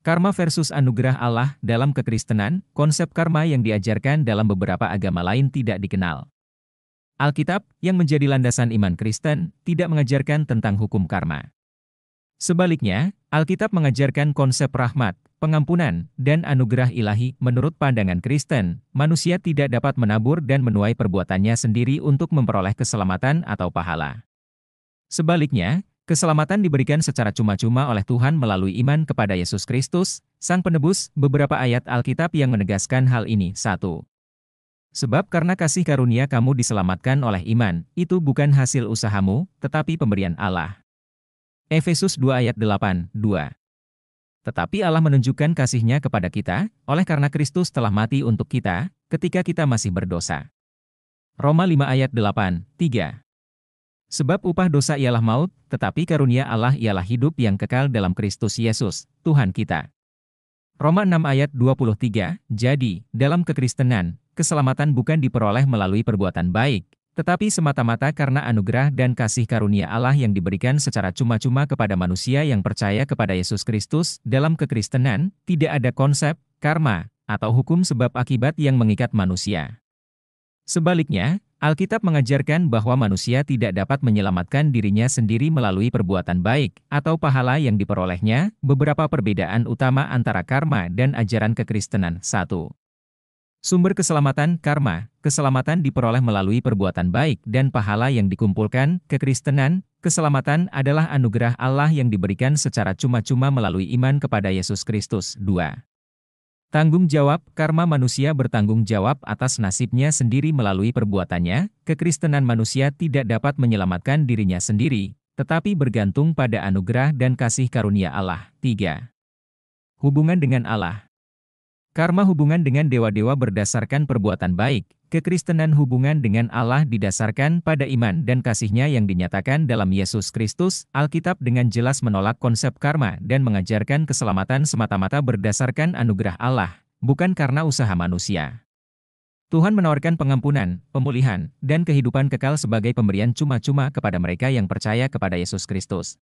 Karma versus anugerah Allah dalam kekristenan, konsep karma yang diajarkan dalam beberapa agama lain tidak dikenal. Alkitab, yang menjadi landasan iman Kristen, tidak mengajarkan tentang hukum karma. Sebaliknya, Alkitab mengajarkan konsep rahmat, pengampunan, dan anugerah ilahi. Menurut pandangan Kristen, manusia tidak dapat menabur dan menuai perbuatannya sendiri untuk memperoleh keselamatan atau pahala. Sebaliknya, Keselamatan diberikan secara cuma-cuma oleh Tuhan melalui iman kepada Yesus Kristus, Sang Penebus, beberapa ayat Alkitab yang menegaskan hal ini. 1. Sebab karena kasih karunia kamu diselamatkan oleh iman, itu bukan hasil usahamu, tetapi pemberian Allah. Efesus 2 ayat 8, 2. Tetapi Allah menunjukkan kasihnya kepada kita, oleh karena Kristus telah mati untuk kita, ketika kita masih berdosa. Roma 5 ayat 8, 3. Sebab upah dosa ialah maut, tetapi karunia Allah ialah hidup yang kekal dalam Kristus Yesus, Tuhan kita. Roma 6 ayat 23, jadi, dalam kekristenan, keselamatan bukan diperoleh melalui perbuatan baik, tetapi semata-mata karena anugerah dan kasih karunia Allah yang diberikan secara cuma-cuma kepada manusia yang percaya kepada Yesus Kristus. Dalam kekristenan, tidak ada konsep karma atau hukum sebab akibat yang mengikat manusia. Sebaliknya, Alkitab mengajarkan bahwa manusia tidak dapat menyelamatkan dirinya sendiri melalui perbuatan baik atau pahala yang diperolehnya. Beberapa perbedaan utama antara karma dan ajaran kekristenan. 1. Sumber keselamatan karma, keselamatan diperoleh melalui perbuatan baik dan pahala yang dikumpulkan. Kekristenan, keselamatan adalah anugerah Allah yang diberikan secara cuma-cuma melalui iman kepada Yesus Kristus. 2. Tanggung jawab, karma manusia bertanggung jawab atas nasibnya sendiri melalui perbuatannya, kekristenan manusia tidak dapat menyelamatkan dirinya sendiri, tetapi bergantung pada anugerah dan kasih karunia Allah. 3. Hubungan dengan Allah Karma hubungan dengan dewa-dewa berdasarkan perbuatan baik, Kekristenan hubungan dengan Allah didasarkan pada iman dan kasihnya yang dinyatakan dalam Yesus Kristus, Alkitab dengan jelas menolak konsep karma dan mengajarkan keselamatan semata-mata berdasarkan anugerah Allah, bukan karena usaha manusia. Tuhan menawarkan pengampunan, pemulihan, dan kehidupan kekal sebagai pemberian cuma-cuma kepada mereka yang percaya kepada Yesus Kristus.